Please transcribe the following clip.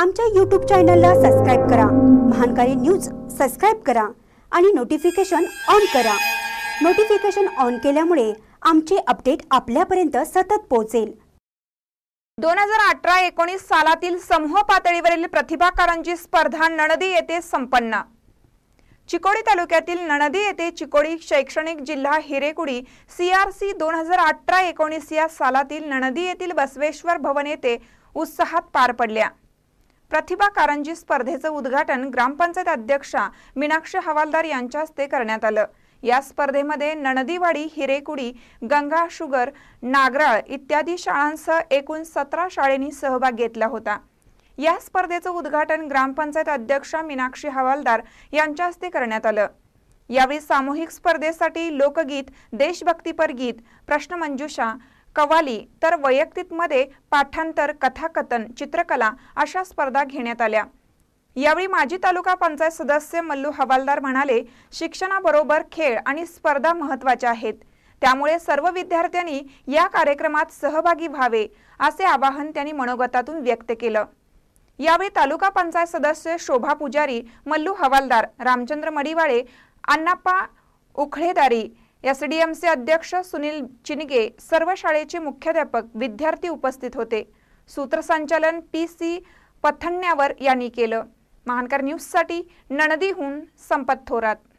आमच्या यूट्यूब चॅनलला सबस्क्राईब करा महानकारी न्यूज सबस्क्राईब करा आणि नोटिफिकेशन ऑन करा नोटिफिकेशन ऑन केल्यामुळे आमचे अपडेट आपल्यापर्यंत सतत पोहोचेल दोन हजार अठरा एकोणीस सालातील समूह पातळीवरील प्रतिभाकारांची स्पर्धा नणदी येथे संपन्न चिकोडी तालुक्यातील नणदी येथे चिकोडी शैक्षणिक जिल्हा हिरेकुडी सी आर सी दोन हजार अठरा एकोणीस या सालातील नणदी येथील बसवेश्वर भवन येथे उत्साहात पार पडल्या प्रतिभा कारंजी स्पर्धेचं उद्घाटन ग्रामपंचायत अध्यक्षा मीनाक्षी हवालदार यांच्या हस्ते करण्यात आलं या स्पर्धेमध्ये नणदीवाडी हिरेकुडी गंगा शुगर नागराळ इत्यादी शाळांसह एकूण सतरा शाळेंनी सहभाग घेतला होता या स्पर्धेचं उद्घाटन ग्रामपंचायत अध्यक्षा मीनाक्षी हवालदार यांच्या हस्ते करण्यात आलं यावेळी सामूहिक स्पर्धेसाठी लोकगीत देशभक्तीपर गीत प्रश्नमंजुषा कवाली तर वैयक्तिकमध्ये पाठांतर कथाकथन चित्रकला अशा स्पर्धा घेण्यात आल्या यावेळी माजी तालुका पंचायत सदस्य मल्लू हवालदार म्हणाले शिक्षणाबरोबर खेळ आणि स्पर्धा महत्वाच्या आहेत त्यामुळे सर्व विद्यार्थ्यांनी या कार्यक्रमात सहभागी व्हावे असे आवाहन त्यांनी मनोगतातून व्यक्त केलं यावेळी तालुका पंचायत सदस्य शोभा पुजारी मल्लू हवालदार रामचंद्र मडिवाळे अण्णाप्पा उखळेदारी एसडीएमचे अध्यक्ष सुनील चिनगे सर्व शाळेचे मुख्याध्यापक विद्यार्थी उपस्थित होते सूत्रसंचालन पी सी पथण्यावर यांनी केलं महानकर न्यूजसाठी नणदीहून संपत थोरात